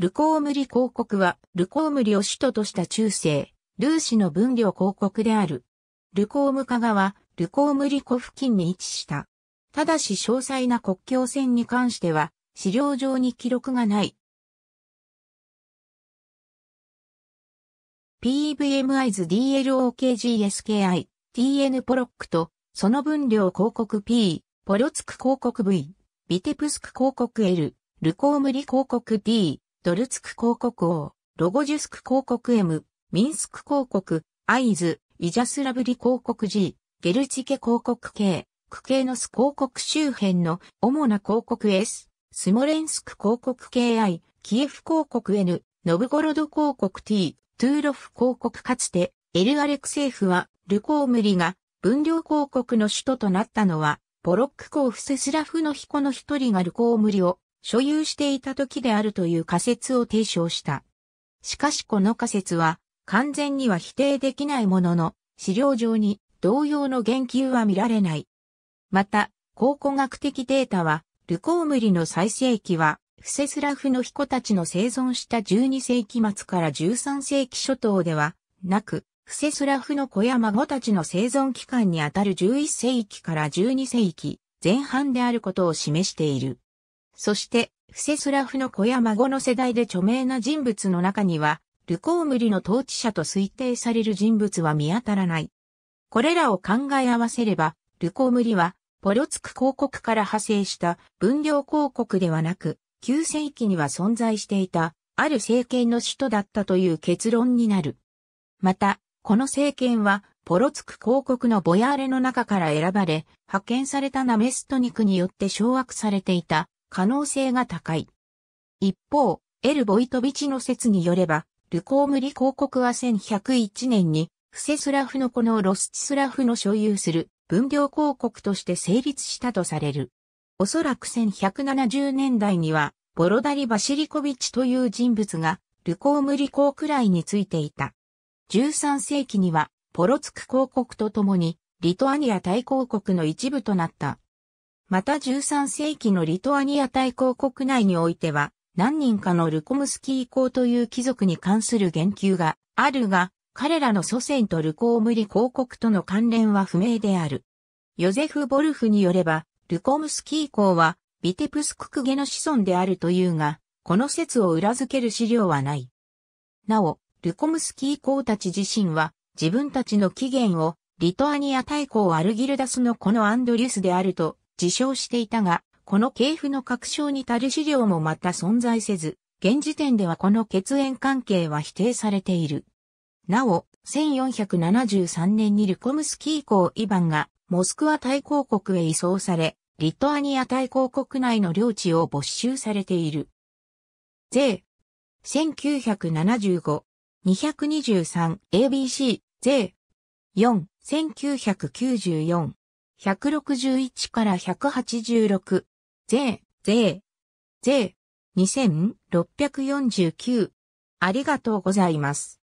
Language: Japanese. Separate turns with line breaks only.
ルコームリ公国は、ルコームリを首都とした中世、ルーシの分領公国である。ルコームカガは、ルコームリ湖付近に位置した。ただし詳細な国境線に関しては、資料上に記録がない。PVMI ズ DLOKGSKI、TN ポロックと、その分量広告 P、ポロツク広告 V、ビテプスク広告 L、ルコームリ広告 D、ドルツク広告王、ロゴジュスク広告 M、ミンスク広告、アイズ、イジャスラブリ広告 G、ゲルチケ広告 K、クケーノス広告周辺の主な広告 S、スモレンスク広告 KI、キエフ広告 N、ノブゴロド広告 T、トゥーロフ広告かつて、エルアレクセーフは、ルコームリが、分量広告の首都となったのは、ポロック公フセスラフの彦の一人がルコームリを所有していた時であるという仮説を提唱した。しかしこの仮説は完全には否定できないものの資料上に同様の言及は見られない。また、考古学的データは、ルコームリの最盛期は、フセスラフの彦たちの生存した12世紀末から13世紀初頭では、なく、フセスラフの子や孫たちの生存期間にあたる11世紀から12世紀前半であることを示している。そして、フセスラフの子や孫の世代で著名な人物の中には、ルコームリの統治者と推定される人物は見当たらない。これらを考え合わせれば、ルコームリは、ポロツク公国から派生した分量公国ではなく、旧世紀には存在していた、ある政権の首都だったという結論になる。また、この政権は、ポロツク公国のボヤーレの中から選ばれ、派遣されたナメストニクによって掌握されていた可能性が高い。一方、エル・ボイトビチの説によれば、ルコームリ公国は1101年に、フセスラフの子のロスチスラフの所有する分量公国として成立したとされる。おそらく1170年代には、ボロダリ・バシリコビチという人物が、ルコームリ公くらいについていた。13世紀には、ポロツク公国と共に、リトアニア大公国の一部となった。また13世紀のリトアニア大公国内においては、何人かのルコムスキー公という貴族に関する言及があるが、彼らの祖先とルコームリ公国との関連は不明である。ヨゼフ・ボルフによれば、ルコムスキー公は、ビテプスククゲの子孫であるというが、この説を裏付ける資料はない。なお、ルコムスキー公たち自身は、自分たちの起源を、リトアニア大公アルギルダスのこのアンドリュスであると自称していたが、この系譜の確証に足る資料もまた存在せず、現時点ではこの血縁関係は否定されている。なお、1473年にルコムスキー公イバンがモスクワ大公国へ移送され、リトアニア大公国内の領地を没収されている。税、1975、223ABC、税、4、1994、161から186。税、税、税、2649。ありがとうございます。